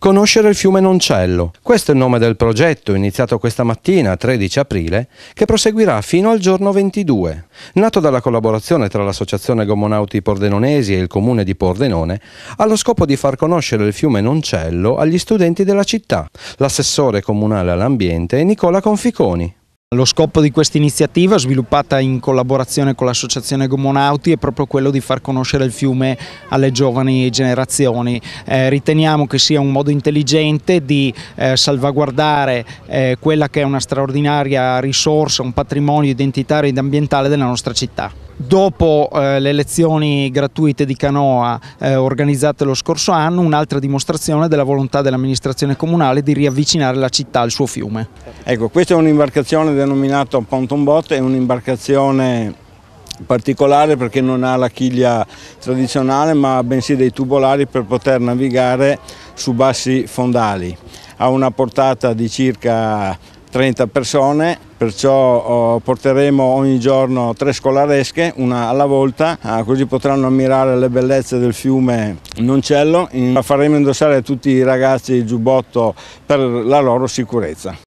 Conoscere il fiume Noncello. Questo è il nome del progetto iniziato questa mattina, 13 aprile, che proseguirà fino al giorno 22. Nato dalla collaborazione tra l'Associazione Gomonauti Pordenonesi e il Comune di Pordenone, ha lo scopo di far conoscere il fiume Noncello agli studenti della città, l'assessore comunale all'ambiente è Nicola Conficoni. Lo scopo di questa iniziativa, sviluppata in collaborazione con l'associazione Gomonauti, è proprio quello di far conoscere il fiume alle giovani generazioni. Eh, riteniamo che sia un modo intelligente di eh, salvaguardare eh, quella che è una straordinaria risorsa, un patrimonio identitario ed ambientale della nostra città dopo eh, le lezioni gratuite di Canoa eh, organizzate lo scorso anno, un'altra dimostrazione della volontà dell'amministrazione comunale di riavvicinare la città al suo fiume. Ecco, questa è un'imbarcazione denominata ponton boat, è un'imbarcazione particolare perché non ha la chiglia tradizionale ma bensì dei tubolari per poter navigare su bassi fondali. Ha una portata di circa 30 persone, perciò oh, porteremo ogni giorno tre scolaresche, una alla volta, ah, così potranno ammirare le bellezze del fiume Noncello. Faremo indossare a tutti i ragazzi il giubbotto per la loro sicurezza.